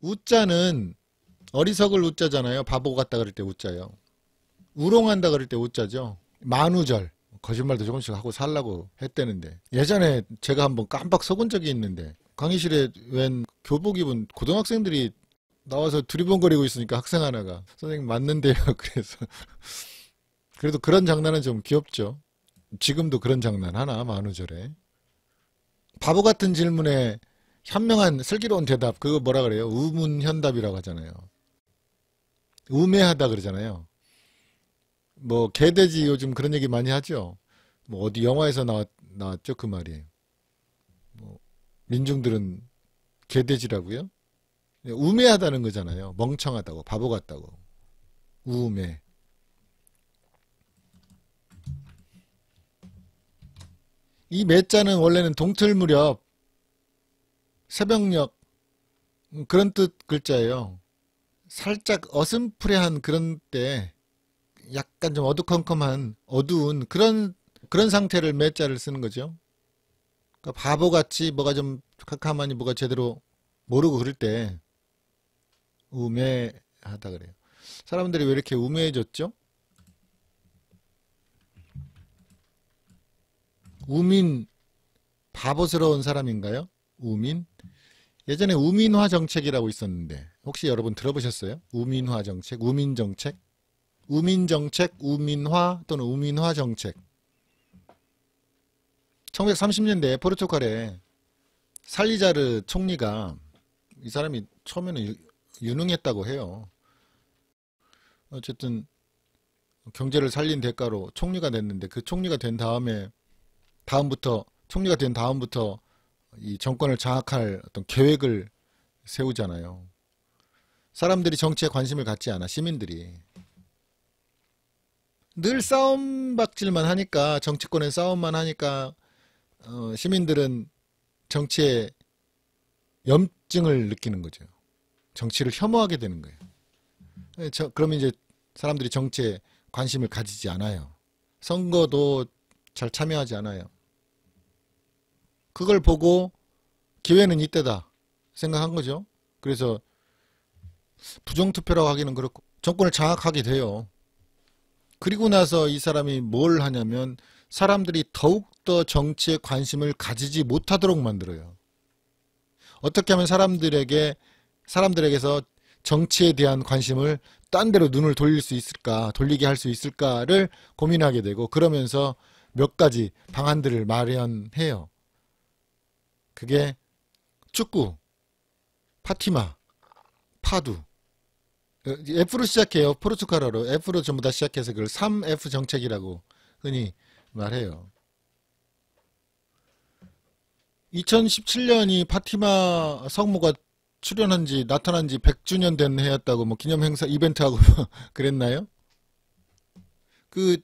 우자는 어리석을 우자잖아요. 바보 같다 그럴 때 우자요. 우롱한다 그럴 때 우자죠. 만우절. 거짓말도 조금씩 하고 살라고 했다는데 예전에 제가 한번 깜빡 속은 적이 있는데 강의실에 웬 교복 입은 고등학생들이 나와서 두리번거리고 있으니까 학생 하나가 선생님 맞는데요 그래서 그래도 그런 장난은 좀 귀엽죠 지금도 그런 장난 하나 만우절에 바보 같은 질문에 현명한 슬기로운 대답 그거 뭐라 그래요? 우문현답이라고 하잖아요. 우매하다 그러잖아요. 뭐 개돼지 요즘 그런 얘기 많이 하죠. 뭐 어디 영화에서 나왔, 나왔죠 그 말이. 뭐 민중들은 개돼지라고요? 우매하다는 거잖아요. 멍청하다고 바보 같다고. 우매. 이 매자는 원래는 동틀 무렵 새벽녘 음, 그런 뜻 글자예요. 살짝 어슴푸레한 그런 때 약간 좀 어두컴컴한 어두운 그런 그런 상태를 매자를 쓰는 거죠. 그러니까 바보같이 뭐가 좀 카카마니 뭐가 제대로 모르고 그럴 때 우매하다 그래요. 사람들이 왜 이렇게 우매해졌죠? 우민 바보스러운 사람인가요? 우민? 예전에 우민화 정책이라고 있었는데 혹시 여러분 들어보셨어요? 우민화 정책, 우민 정책, 우민 정책, 우민화 또는 우민화 정책. 1930년대 포르투갈에 살리자르 총리가 이 사람이 처음에는 유능했다고 해요. 어쨌든 경제를 살린 대가로 총리가 됐는데 그 총리가 된 다음에 다음부터 총리가 된 다음부터 이 정권을 장악할 어떤 계획을 세우잖아요. 사람들이 정치에 관심을 갖지 않아 시민들이 늘 싸움박질만 하니까 정치권에 싸움만 하니까 어, 시민들은 정치에 염증을 느끼는 거죠. 정치를 혐오하게 되는 거예요. 예, 저, 그러면 이제 사람들이 정치에 관심을 가지지 않아요. 선거도 잘 참여하지 않아요. 그걸 보고 기회는 이때다 생각한 거죠. 그래서 부정투표라고 하기는 그렇고 정권을 장악하게 돼요. 그리고 나서 이 사람이 뭘 하냐면 사람들이 더욱더 정치에 관심을 가지지 못하도록 만들어요. 어떻게 하면 사람들에게 사람들에게서 정치에 대한 관심을 딴 데로 눈을 돌릴 수 있을까 돌리게 할 수 있을까를 고민하게 되고 그러면서 몇 가지 방안들을 마련해요. 그게 축구, 파티마, 파두. 어, F로 시작해요. 포르투갈어로 F로 전부 다 시작해서 그걸 3F 정책이라고 흔히 말해요. 2017년이 파티마 성모가 출연한 지 나타난 지 100주년 된 해였다고 뭐 기념 행사 이벤트하고 그랬나요? 그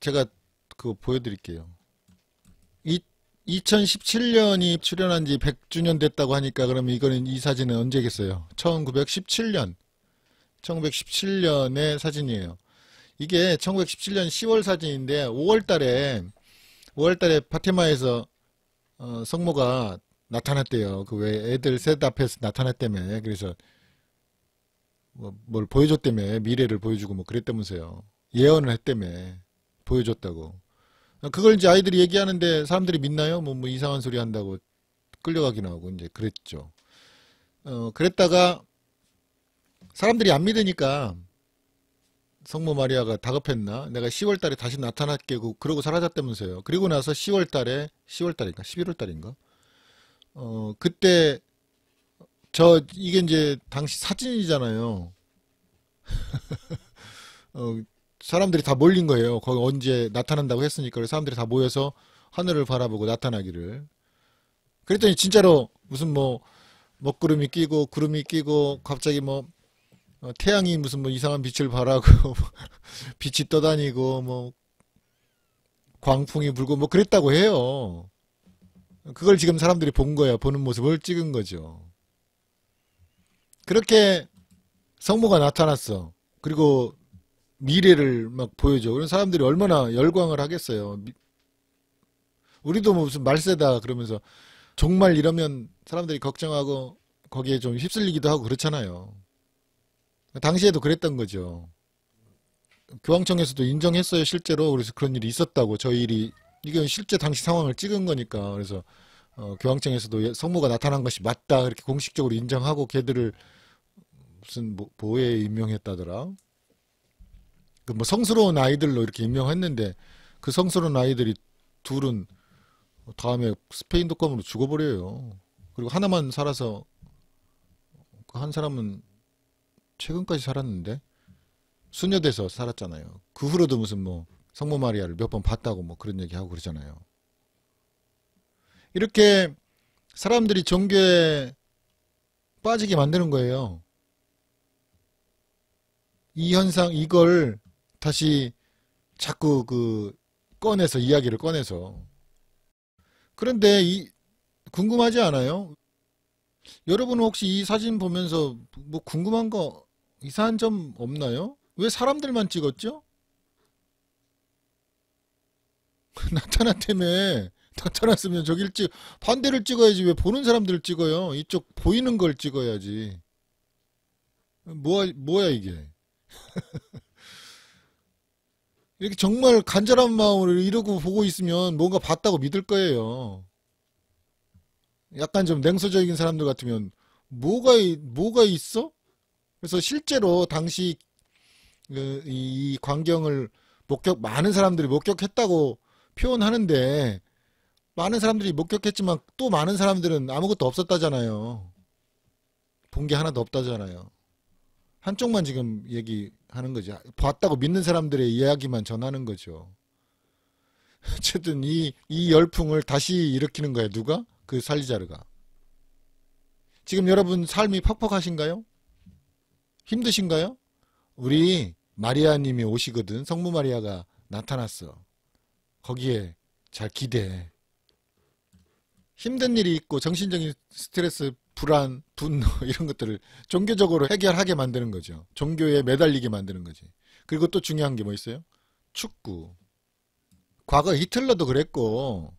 제가 그거 보여드릴게요. 2017년이 출연한 지 100주년 됐다고 하니까 그러면 이거는 이 사진은 언제겠어요? 1917년. 1917년의 사진이에요. 이게 1917년 10월 사진인데 5월 달에 5월 달에 파테마에서 어, 성모가 나타났대요. 그 왜 애들 셋 앞에서 나타났다며. 그래서 뭐, 뭘 보여줬다며. 미래를 보여주고 뭐 그랬다면서요. 예언을 했다며. 보여줬다고. 그걸 이제 아이들이 얘기하는데 사람들이 믿나요? 뭐, 뭐 이상한 소리 한다고 끌려가기는 하고 이제 그랬죠. 어, 그랬다가 사람들이 안 믿으니까 성모 마리아가 다급했나? 내가 10월 달에 다시 나타났겠고 그러고 사라졌다면서요. 그리고 나서 10월 달에 10월 달인가? 11월 달인가? 어, 그때 저 이게 이제 당시 사진이잖아요. 어, 사람들이 다 몰린 거예요. 거기 언제 나타난다고 했으니까 사람들이 다 모여서 하늘을 바라보고 나타나기를. 그랬더니 진짜로 무슨 뭐 먹구름이 끼고 구름이 끼고 갑자기 뭐 어, 태양이 무슨 뭐 이상한 빛을 발하고 빛이 떠다니고 뭐 광풍이 불고 뭐 그랬다고 해요. 그걸 지금 사람들이 본 거야. 보는 모습을 찍은 거죠. 그렇게 성모가 나타났어. 그리고 미래를 막 보여줘. 그런 사람들이 얼마나 네. 열광을 하겠어요. 우리도 뭐 무슨 말세다 그러면서 정말 이러면 사람들이 걱정하고 거기에 좀 휩쓸리기도 하고 그렇잖아요. 당시에도 그랬던 거죠. 교황청에서도 인정했어요, 실제로. 그래서 그런 일이 있었다고. 저희 일이, 이건 실제 당시 상황을 찍은 거니까. 그래서, 어, 교황청에서도 예, 성모가 나타난 것이 맞다. 이렇게 공식적으로 인정하고 걔들을 무슨 뭐, 보호에 임명했다더라. 그뭐 성스러운 아이들로 이렇게 임명했는데 그 성스러운 아이들이 둘은 다음에 스페인 독감으로 죽어버려요. 그리고 하나만 살아서 그 한 사람은 최근까지 살았는데 수녀돼서 살았잖아요. 그 후로도 무슨 뭐 성모 마리아를 몇 번 봤다고 뭐 그런 얘기하고 그러잖아요. 이렇게 사람들이 종교에 빠지게 만드는 거예요. 이 현상, 이걸 다시 네. 자꾸 그 꺼내서 이야기를 꺼내서 그런데 이 궁금하지 않아요? 여러분 혹시 이 사진 보면서 뭐 궁금한 거 이상한 점 없나요? 왜 사람들만 찍었죠? 나타났다며 나타났으면 저길 찍 반대를 찍어야지 왜 보는 사람들을 찍어요? 이쪽 보이는 걸 찍어야지. 뭐야 뭐야 이게? 이렇게 정말 간절한 마음을 이러고 보고 있으면 뭔가 봤다고 믿을 거예요. 약간 좀 냉소적인 사람들 같으면 뭐가 뭐가 있어? 그래서 실제로 당시 그 이 광경을 목격 많은 사람들이 목격했다고 표현하는데 많은 사람들이 목격했지만 또 많은 사람들은 아무것도 없었다잖아요. 본 게 하나도 없다잖아요. 한쪽만 지금 얘기하는 거죠. 봤다고 믿는 사람들의 이야기만 전하는 거죠. 어쨌든 이, 이 열풍을 다시 일으키는 거예요. 누가? 그 살리자르가. 지금 여러분 삶이 팍팍하신가요? 힘드신가요? 우리 마리아님이 오시거든. 성모 마리아가 나타났어. 거기에 잘 기대해. 힘든 일이 있고 정신적인 스트레스 불안, 분노 이런 것들을 종교적으로 해결하게 만드는 거죠. 종교에 매달리게 만드는 거지. 그리고 또 중요한 게 뭐 있어요? 축구. 과거 히틀러도 그랬고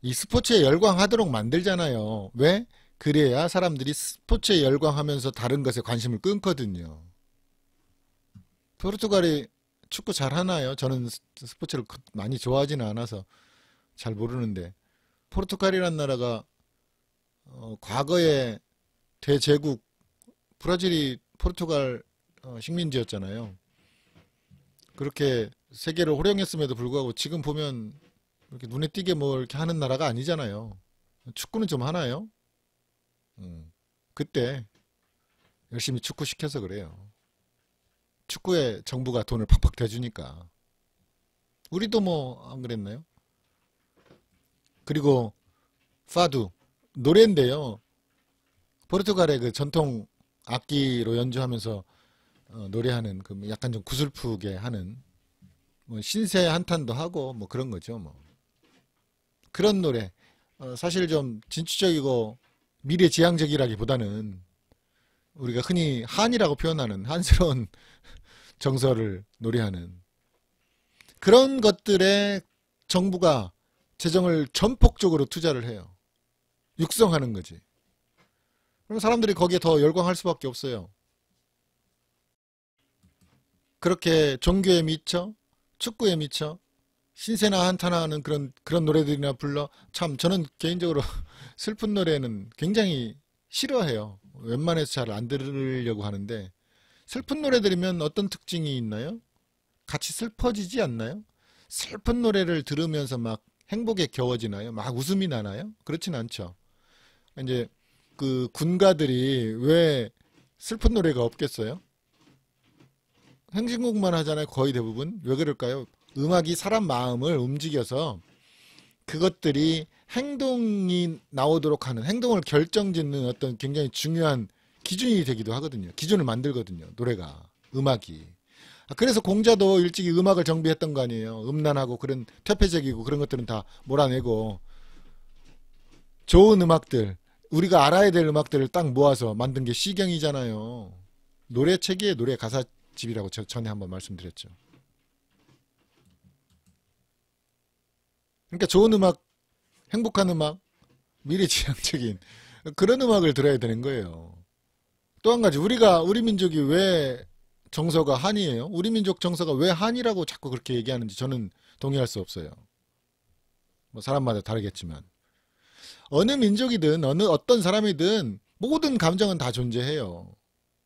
이 스포츠에 열광하도록 만들잖아요. 왜? 그래야 사람들이 스포츠에 열광하면서 다른 것에 관심을 끊거든요. 포르투갈이 축구 잘하나요? 저는 스포츠를 그 많이 좋아하지는 않아서 잘 모르는데 포르투갈이란 나라가 어, 과거에 대제국 브라질이 포르투갈 어, 식민지였잖아요. 그렇게 세계를 호령했음에도 불구하고 지금 보면 이렇게 눈에 띄게 뭐 이렇게 하는 나라가 아니잖아요. 축구는 좀 하나요? 음, 그때 열심히 축구 시켜서 그래요. 축구에 정부가 돈을 팍팍 대주니까. 우리도 뭐 안 그랬나요? 그리고 파두 노래인데요. 포르투갈의 그 전통 악기로 연주하면서 어, 노래하는 그 약간 좀 구슬프게 하는 뭐 신세 한탄도 하고 뭐 그런 거죠. 뭐 그런 노래 어, 사실 좀 진취적이고 미래지향적이라기보다는 우리가 흔히 한이라고 표현하는 한스러운 정서를 노래하는 그런 것들에 정부가 재정을 전폭적으로 투자를 해요. 육성하는 거지. 그럼 사람들이 거기에 더 열광할 수밖에 없어요. 그렇게 종교에 미쳐, 축구에 미쳐, 신세나 한탄하는 그런 그런 노래들이나 불러 참 저는 개인적으로 슬픈 노래는 굉장히 싫어해요. 웬만해서 잘 안 들으려고 하는데 슬픈 노래 들으면 어떤 특징이 있나요? 같이 슬퍼지지 않나요? 슬픈 노래를 들으면서 막 행복에 겨워지나요? 막 웃음이 나나요? 그렇진 않죠. 이제 그 군가들이 왜 슬픈 노래가 없겠어요? 행진곡만 하잖아요. 거의 대부분. 왜 그럴까요? 음악이 사람 마음을 움직여서 그것들이 행동이 나오도록 하는 행동을 결정짓는 어떤 굉장히 중요한 기준이 되기도 하거든요. 기준을 만들거든요. 노래가 음악이. 아, 그래서 공자도 일찍이 음악을 정비했던 거 아니에요. 음란하고 그런 퇴폐적이고 그런 것들은 다 몰아내고 좋은 음악들 우리가 알아야 될 음악들을 딱 모아서 만든 게 시경이잖아요. 노래 책의 노래 가사집이라고 저 전에 한번 말씀드렸죠. 그러니까 좋은 음악, 행복한 음악, 미래지향적인 그런 음악을 들어야 되는 거예요. 또 한 가지 우리가 우리 민족이 왜 정서가 한이에요? 우리 민족 정서가 왜 한이라고 자꾸 그렇게 얘기하는지 저는 동의할 수 없어요. 뭐 사람마다 다르겠지만 어느 민족이든 어느 어떤 사람이든 모든 감정은 다 존재해요.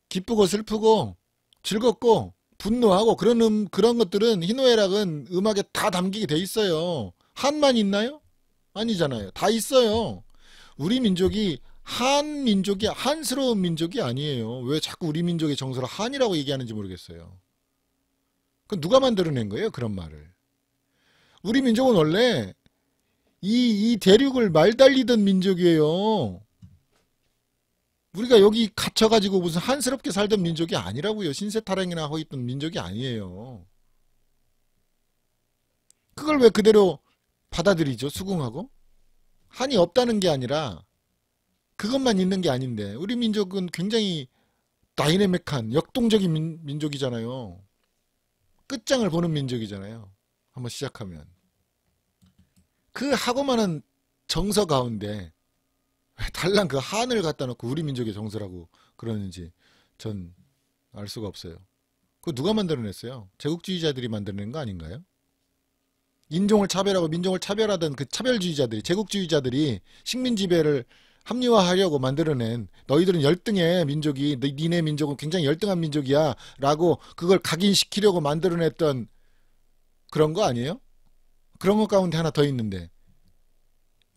기쁘고 슬프고 즐겁고 분노하고 그런 음, 그런 것들은 희노애락은 음악에 다 담기게 돼 있어요. 한만 있나요? 아니잖아요. 다 있어요. 우리 민족이 한 민족이 한스러운 민족이 아니에요. 왜 자꾸 우리 민족의 정서를 한이라고 얘기하는지 모르겠어요. 그 누가 만들어낸 거예요? 그런 말을. 우리 민족은 원래 이, 이 대륙을 말달리던 민족이에요. 우리가 여기 갇혀가지고 무슨 한스럽게 살던 민족이 아니라고요. 신세타령이나 하고 있던 민족이 아니에요. 그걸 왜 그대로 받아들이죠? 수긍하고? 한이 없다는 게 아니라 그것만 있는 게 아닌데 우리 민족은 굉장히 다이내믹한 역동적인 민, 민족이잖아요. 끝장을 보는 민족이잖아요. 한번 시작하면. 그 하고 많은 정서 가운데 달랑 그 한을 갖다 놓고 우리 민족의 정서라고 그러는지 전 알 수가 없어요. 그 누가 만들어냈어요? 제국주의자들이 만들어낸 거 아닌가요? 인종을 차별하고 민족을 차별하던 그 차별주의자들이 제국주의자들이 식민 지배를 합리화하려고 만들어낸 너희들은 열등해 민족이 니네 민족은 굉장히 열등한 민족이야 라고 그걸 각인시키려고 만들어냈던 그런 거 아니에요? 그런 것 가운데 하나 더 있는데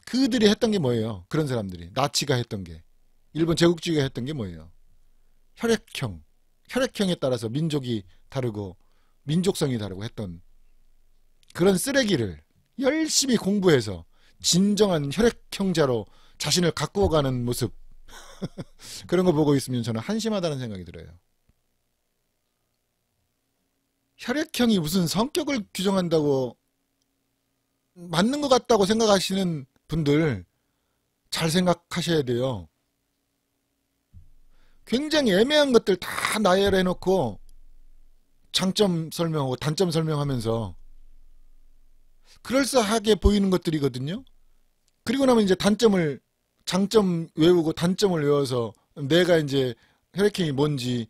그들이 했던 게 뭐예요? 그런 사람들이 나치가 했던 게 일본 제국주의가 했던 게 뭐예요? 혈액형 혈액형에 따라서 민족이 다르고 민족성이 다르고 했던 그런 쓰레기를 열심히 공부해서 진정한 혈액형자로 자신을 가꾸어 가는 모습 그런 거 보고 있으면 저는 한심하다는 생각이 들어요. 혈액형이 무슨 성격을 규정한다고 맞는 것 같다고 생각하시는 분들 잘 생각하셔야 돼요. 굉장히 애매한 것들 다 나열해 놓고 장점 설명하고 단점 설명하면서 그럴싸하게 보이는 것들이거든요. 그리고 나면 이제 단점을 장점 외우고 단점을 외워서 내가 이제 혈액형이 뭔지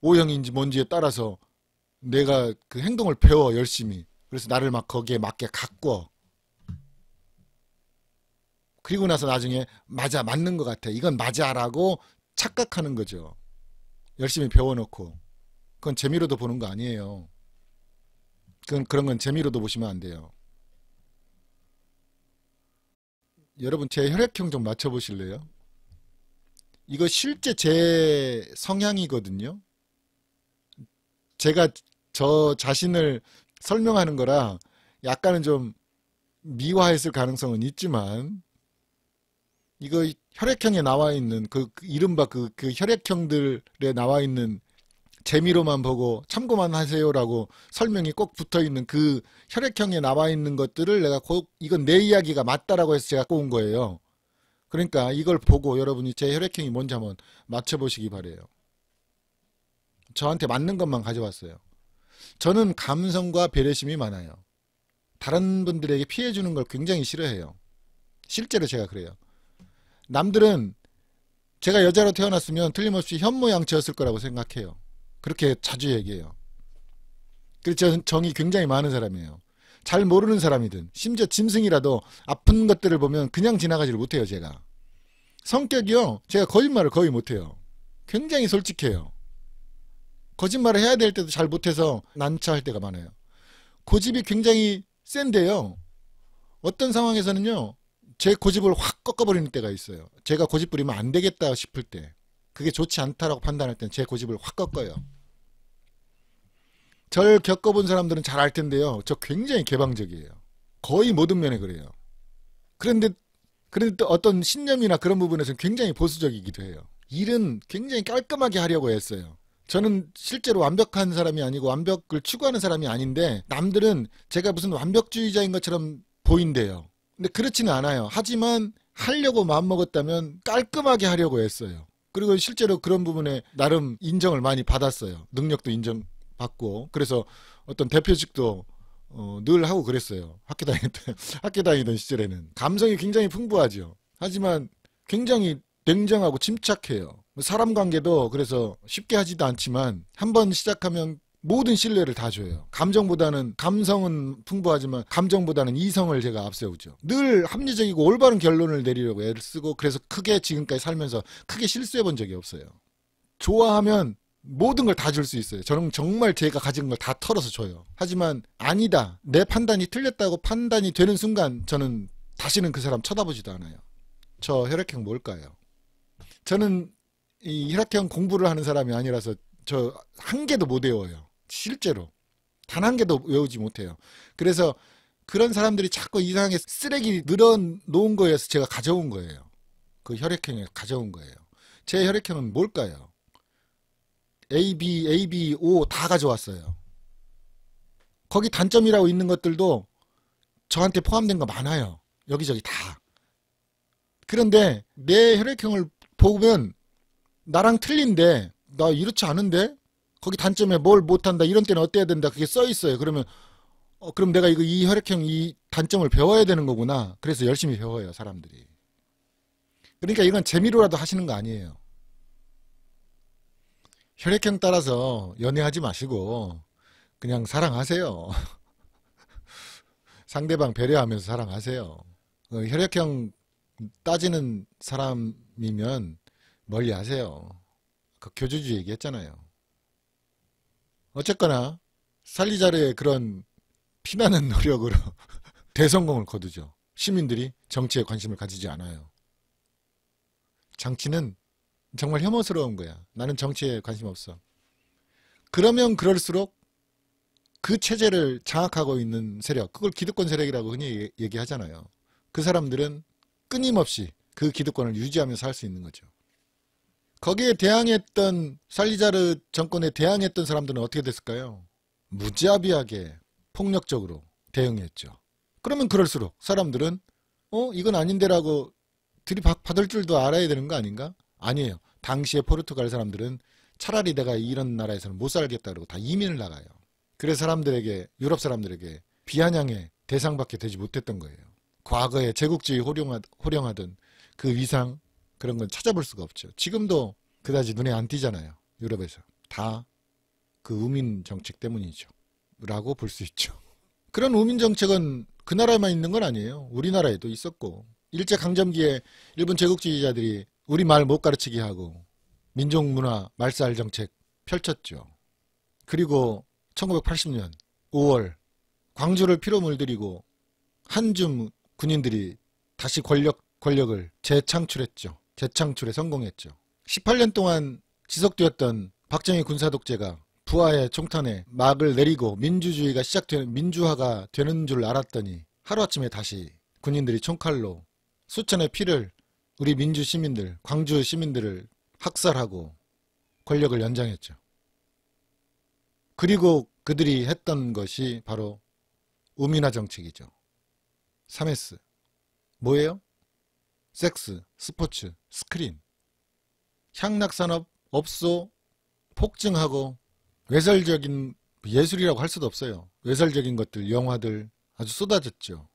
O형인지 뭔지에 따라서 내가 그 행동을 배워 열심히 그래서 나를 막 거기에 맞게 가꿔. 그리고 나서 나중에 맞아 맞는 것 같아. 이건 맞아라고 착각하는 거죠. 열심히 배워놓고 그건 재미로도 보는 거 아니에요. 그건 그런 건 재미로도 보시면 안 돼요. 여러분 제 혈액형 좀 맞춰보실래요? 이거 실제 제 성향이거든요. 제가 저 자신을 설명하는 거라 약간은 좀 미화했을 가능성은 있지만 이거 혈액형에 나와 있는 그, 이른바 그, 그 혈액형들에 나와 있는 재미로만 보고 참고만 하세요라고 설명이 꼭 붙어 있는 그 혈액형에 나와 있는 것들을 내가 꼭 이건 내 이야기가 맞다라고 해서 제가 꼽은 거예요. 그러니까 이걸 보고 여러분이 제 혈액형이 뭔지 한번 맞춰보시기 바래요. 저한테 맞는 것만 가져왔어요. 저는 감성과 배려심이 많아요. 다른 분들에게 피해 주는 걸 굉장히 싫어해요. 실제로 제가 그래요. 남들은 제가 여자로 태어났으면 틀림없이 현모양처였을 거라고 생각해요. 그렇게 자주 얘기해요. 그래서 정이 굉장히 많은 사람이에요. 잘 모르는 사람이든 심지어 짐승이라도 아픈 것들을 보면 그냥 지나가지를 못해요 제가. 성격이요. 제가 거짓말을 거의 못해요. 굉장히 솔직해요. 거짓말을 해야 될 때도 잘 못해서 난처할 때가 많아요. 고집이 굉장히 센데요. 어떤 상황에서는요. 제 고집을 확 꺾어버리는 때가 있어요. 제가 고집 부리면 안 되겠다 싶을 때 그게 좋지 않다라고 판단할 때는 제 고집을 확 꺾어요. 절 겪어본 사람들은 잘 알 텐데요. 저 굉장히 개방적이에요. 거의 모든 면에 그래요. 그런데 그런데 또 어떤 신념이나 그런 부분에서는 굉장히 보수적이기도 해요. 일은 굉장히 깔끔하게 하려고 했어요. 저는 실제로 완벽한 사람이 아니고 완벽을 추구하는 사람이 아닌데 남들은 제가 무슨 완벽주의자인 것처럼 보인대요. 근데 그렇지는 않아요. 하지만 하려고 마음먹었다면 깔끔하게 하려고 했어요. 그리고 실제로 그런 부분에 나름 인정을 많이 받았어요. 능력도 인정받고. 그래서 어떤 대표직도 어, 늘 하고 그랬어요. 학교 다닐 때, 학교 다니던 시절에는. 감성이 굉장히 풍부하죠. 하지만 굉장히 냉정하고 침착해요. 뭐 사람 관계도 그래서 쉽게 하지도 않지만 한 번 시작하면 모든 신뢰를 다 줘요. 감정보다는 감성은 풍부하지만 감정보다는 이성을 제가 앞세우죠. 늘 합리적이고 올바른 결론을 내리려고 애를 쓰고 그래서 크게 지금까지 살면서 크게 실수해 본 적이 없어요. 좋아하면 모든 걸 다 줄 수 있어요. 저는 정말 제가 가진 걸 다 털어서 줘요. 하지만 아니다. 내 판단이 틀렸다고 판단이 되는 순간 저는 다시는 그 사람 쳐다보지도 않아요. 저 혈액형 뭘까요? 저는 이 혈액형 공부를 하는 사람이 아니라서 저 한 개도 못 외워요. 실제로. 단 한 개도 외우지 못해요. 그래서 그런 사람들이 자꾸 이상하게 쓰레기 늘어놓은 거여서 제가 가져온 거예요. 그 혈액형에 가져온 거예요. 제 혈액형은 뭘까요? A, B, A, B, O 다 가져왔어요. 거기 단점이라고 있는 것들도 저한테 포함된 거 많아요. 여기저기 다. 그런데 내 혈액형을 보면 나랑 틀린데 나 이렇지 않은데 거기 단점에 뭘 못한다 이런 때는 어때야 된다 그게 써 있어요. 그러면 어, 그럼 내가 이거 이 혈액형 이 단점을 배워야 되는 거구나. 그래서 열심히 배워요 사람들이. 그러니까 이건 재미로라도 하시는 거 아니에요. 혈액형 따라서 연애하지 마시고 그냥 사랑하세요. 상대방 배려하면서 사랑하세요. 어, 혈액형 따지는 사람이면 멀리 하세요. 그교주주 얘기했잖아요. 어쨌거나 살리자르의 그런 피나는 노력으로 대성공을 거두죠. 시민들이 정치에 관심을 가지지 않아요. 장치는 정말 혐오스러운 거야. 나는 정치에 관심 없어. 그러면 그럴수록 그 체제를 장악하고 있는 세력, 그걸 기득권 세력이라고 흔히 얘기하잖아요. 그 사람들은 끊임없이 그 기득권을 유지하면서 할 수 있는 거죠. 거기에 대항했던 살리자르 정권에 대항했던 사람들은 어떻게 됐을까요? 무자비하게 폭력적으로 대응했죠. 그러면 그럴수록 사람들은 어 이건 아닌데라고 들이받을 줄도 알아야 되는 거 아닌가? 아니에요. 당시에 포르투갈 사람들은 차라리 내가 이런 나라에서는 못 살겠다 그러고 다 이민을 나가요. 그래서 사람들에게 유럽 사람들에게 비아냥의 대상밖에 되지 못했던 거예요. 과거에 제국주의 호령하, 호령하던 그 위상 그런 건 찾아볼 수가 없죠. 지금도 그다지 눈에 안 띄잖아요. 유럽에서. 다 그 우민 정책 때문이죠. 라고 볼 수 있죠. 그런 우민 정책은 그 나라에만 있는 건 아니에요. 우리나라에도 있었고 일제 강점기에 일본 제국주의자들이 우리 말 못 가르치게 하고 민족 문화 말살 정책 펼쳤죠. 그리고 1980년 5월 광주를 피로 물들이고 한줌 군인들이 다시 권력 권력을 재창출했죠. 재창출에 성공했죠. 18년 동안 지속되었던 박정희 군사독재가 부하의 총탄에 막을 내리고 민주주의가 시작되는 민주화가 되는 줄 알았더니 하루아침에 다시 군인들이 총칼로 수천의 피를 우리 민주 시민들, 광주 시민들을 학살하고 권력을 연장했죠. 그리고 그들이 했던 것이 바로 우민화 정책이죠. 3S. 뭐예요? 섹스, 스포츠, 스크린, 향락산업, 업소, 폭증하고 외설적인 예술이라고 할 수도 없어요. 외설적인 것들, 영화들 아주 쏟아졌죠.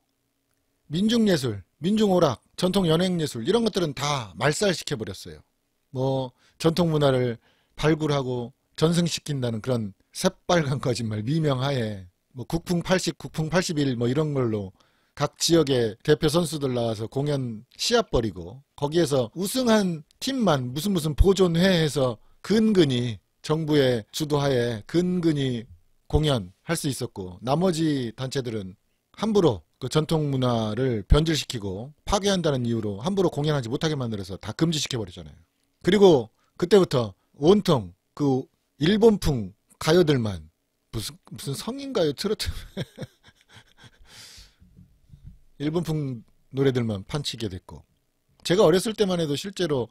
민중예술, 민중오락, 전통연행예술 이런 것들은 다 말살시켜버렸어요. 뭐 전통문화를 발굴하고 전승시킨다는 그런 새빨간 거짓말 미명하에 뭐 국풍 80, 국풍 81 뭐 이런 걸로 각 지역의 대표 선수들 나와서 공연 씨앗 버리고 거기에서 우승한 팀만 무슨 무슨 보존회해서 근근히 정부의 주도하에 근근히 공연할 수 있었고 나머지 단체들은 함부로 그 전통 문화를 변질시키고 파괴한다는 이유로 함부로 공연하지 못하게 만들어서 다 금지시켜 버리잖아요. 그리고 그때부터 온통 그 일본풍 가요들만 무슨 무슨 성인 가요 트로트 일본풍 노래들만 판치게 됐고 제가 어렸을 때만 해도 실제로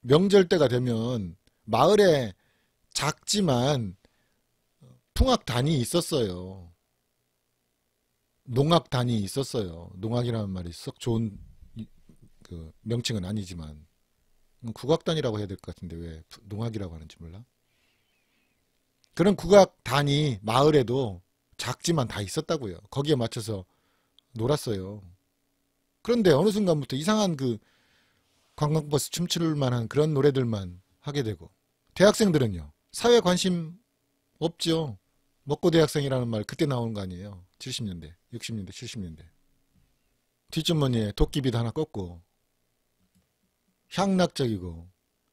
명절 때가 되면 마을에 작지만 풍악단이 있었어요. 농악단이 있었어요. 농악이라는 말이 썩 좋은 그 명칭은 아니지만 국악단이라고 해야 될 것 같은데 왜 농악이라고 하는지 몰라? 그런 국악단이 마을에도 작지만 다 있었다고요. 거기에 맞춰서 놀았어요. 그런데 어느 순간부터 이상한 그 관광버스 춤출 만한 그런 노래들만 하게 되고 대학생들은요 사회 관심 없죠 먹고 대학생이라는 말 그때 나온거 아니에요 70년대 60년대 70년대 뒷주머니에 도끼빗 하나 꽂고 향락적이고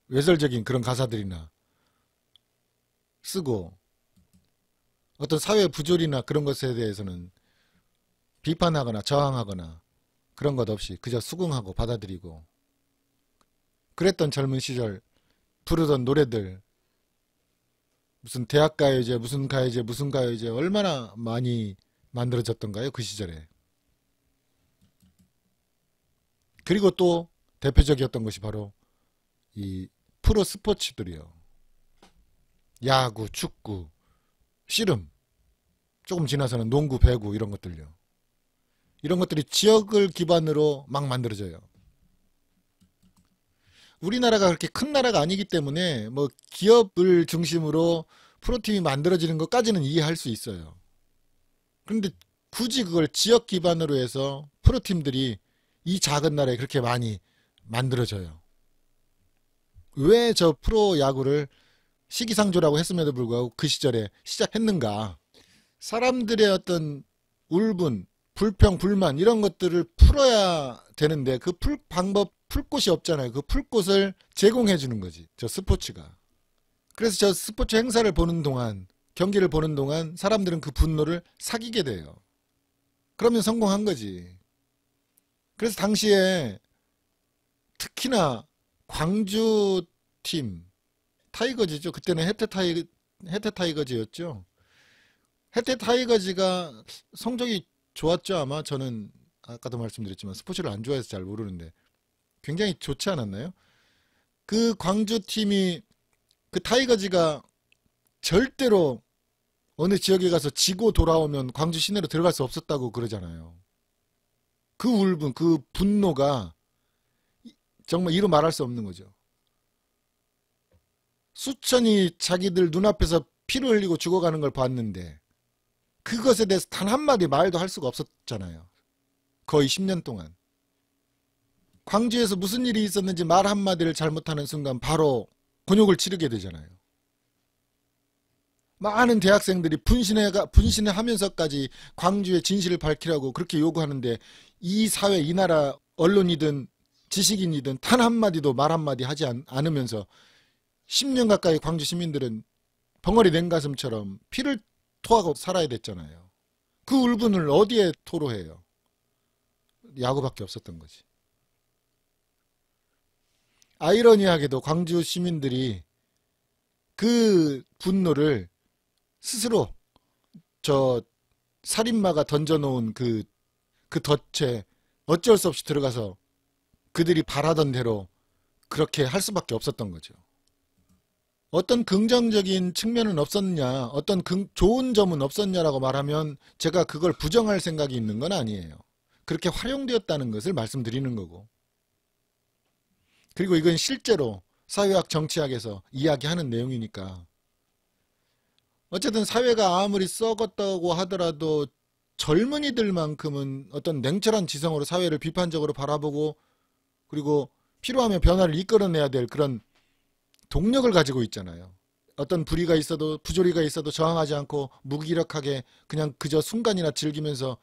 외설적인 그런 가사들이나 쓰고 어떤 사회 부조리나 그런 것에 대해서는 비판하거나 저항하거나 그런 것 없이 그저 수긍하고 받아들이고 그랬던 젊은 시절 부르던 노래들 무슨 대학가요제 무슨 가요제 무슨 가요제 얼마나 많이 만들어졌던가요 그 시절에 그리고 또 대표적이었던 것이 바로 이 프로 스포츠들이요 야구 축구 씨름 조금 지나서는 농구 배구 이런 것들요 이런 것들이 지역을 기반으로 막 만들어져요. 우리나라가 그렇게 큰 나라가 아니기 때문에 뭐 기업을 중심으로 프로팀이 만들어지는 것까지는 이해할 수 있어요. 그런데 굳이 그걸 지역 기반으로 해서 프로팀들이 이 작은 나라에 그렇게 많이 만들어져요. 왜 저 프로 야구를 시기상조라고 했음에도 불구하고 그 시절에 시작했는가? 사람들의 어떤 울분, 불평, 불만 이런 것들을 풀어야 되는데 그 풀 방법 풀 곳이 없잖아요. 그 풀 곳을 제공해 주는 거지. 저 스포츠가. 그래서 저 스포츠 행사를 보는 동안 경기를 보는 동안 사람들은 그 분노를 사귀게 돼요. 그러면 성공한 거지. 그래서 당시에 특히나 광주 팀 타이거즈죠. 그때는 해태 타이 해태 타이거즈였죠. 해태 타이거즈가 성적이 좋았죠 아마 저는 아까도 말씀드렸지만 스포츠를 안 좋아해서 잘 모르는데 굉장히 좋지 않았나요? 그 광주 팀이 그 타이거즈가 절대로 어느 지역에 가서 지고 돌아오면 광주 시내로 들어갈 수 없었다고 그러잖아요. 그 울분, 그 분노가 정말 이루 말할 수 없는 거죠. 수천이 자기들 눈앞에서 피를 흘리고 죽어가는 걸 봤는데 그것에 대해서 단 한마디 말도 할 수가 없었잖아요. 거의 10년 동안. 광주에서 무슨 일이 있었는지 말 한마디를 잘못하는 순간 바로 곤욕을 치르게 되잖아요. 많은 대학생들이 분신해 분신해 하면서까지 광주의 진실을 밝히라고 그렇게 요구하는데 이 사회 이 나라 언론이든 지식인이든 단 한마디도 말 한마디 하지 않, 으면서 10년 가까이 광주 시민들은 벙어리 냉가슴처럼 피를 토하고 살아야 됐잖아요. 그 울분을 어디에 토로해요? 야구밖에 없었던 거지. 아이러니하게도 광주 시민들이 그 분노를 스스로 저 살인마가 던져놓은 그, 그 덫에 어쩔 수 없이 들어가서 그들이 바라던 대로 그렇게 할 수밖에 없었던 거죠. 어떤 긍정적인 측면은 없었냐, 어떤 긍, 좋은 점은 없었냐라고 말하면 제가 그걸 부정할 생각이 있는 건 아니에요. 그렇게 활용되었다는 것을 말씀드리는 거고. 그리고 이건 실제로 사회학 정치학에서 이야기하는 내용이니까. 어쨌든 사회가 아무리 썩었다고 하더라도 젊은이들만큼은 어떤 냉철한 지성으로 사회를 비판적으로 바라보고 그리고 필요하면 변화를 이끌어내야 될 그런 동력을 가지고 있잖아요. 어떤 불의가 있어도 부조리가 있어도 저항하지 않고 무기력하게 그냥 그저 순간이나 즐기면서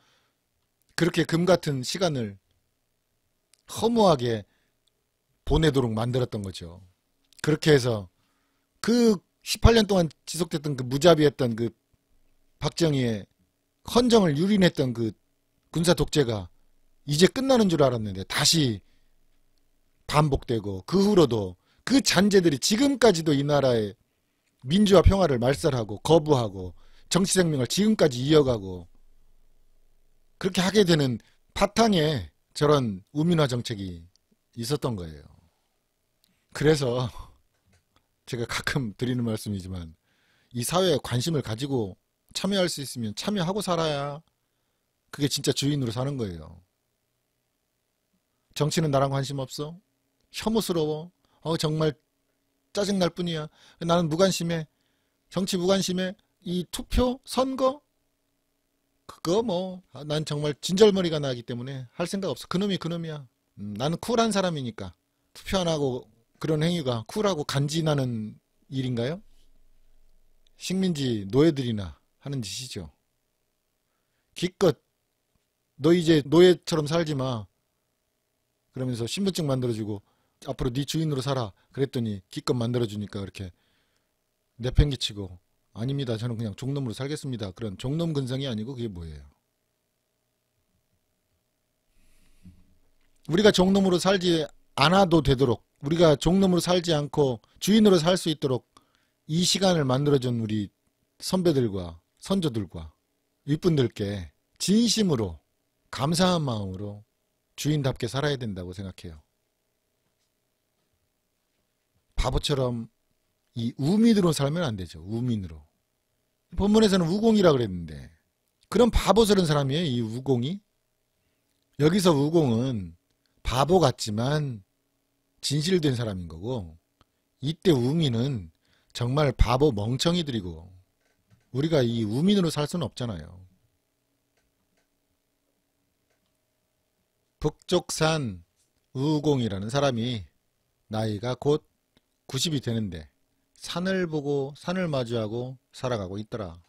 그렇게 금 같은 시간을 허무하게 보내도록 만들었던 거죠. 그렇게 해서 그 18년 동안 지속됐던 그 무자비했던 그 박정희의 헌정을 유린했던 그 군사 독재가 이제 끝나는 줄 알았는데 다시 반복되고 그 후로도 그 잔재들이 지금까지도 이 나라의 민주화 평화를 말살하고 거부하고 정치 생명을 지금까지 이어가고 그렇게 하게 되는 바탕에 저런 우민화 정책이 있었던 거예요. 그래서 제가 가끔 드리는 말씀이지만 이 사회에 관심을 가지고 참여할 수 있으면 참여하고 살아야 그게 진짜 주인으로 사는 거예요. 정치는 나랑 관심 없어? 혐오스러워? 어 정말 짜증날 뿐이야. 나는 무관심해. 정치 무관심해. 이 투표 선거 그거 뭐난 아, 정말 진절머리가 나기 때문에 할 생각 없어. 그놈이 그놈이야. 음, 나는 쿨한 사람이니까 투표 안 하고 그런 행위가 쿨하고 간지나는 일인가요? 식민지 노예들이나 하는 짓이죠. 기껏 너 이제 노예처럼 살지 마. 그러면서 신분증 만들어주고 앞으로 네 주인으로 살아 그랬더니 기껏 만들어주니까 이렇게 내팽개치고 아닙니다 저는 그냥 종놈으로 살겠습니다 그런 종놈 근성이 아니고 그게 뭐예요 우리가 종놈으로 살지 않아도 되도록 우리가 종놈으로 살지 않고 주인으로 살 수 있도록 이 시간을 만들어준 우리 선배들과 선조들과 윗분들께 진심으로 감사한 마음으로 주인답게 살아야 된다고 생각해요. 바보처럼 이 우민으로 살면 안 되죠. 우민으로. 본문에서는 우공이라 그랬는데 그런 바보스러운 사람이에요. 이 우공이. 여기서 우공은 바보 같지만 진실된 사람인 거고 이때 우민은 정말 바보 멍청이들이고 우리가 이 우민으로 살 수는 없잖아요. 북쪽산 우공이라는 사람이 나이가 곧 90이 되는데 산을 보고 산을 마주하고 살아가고 있더라.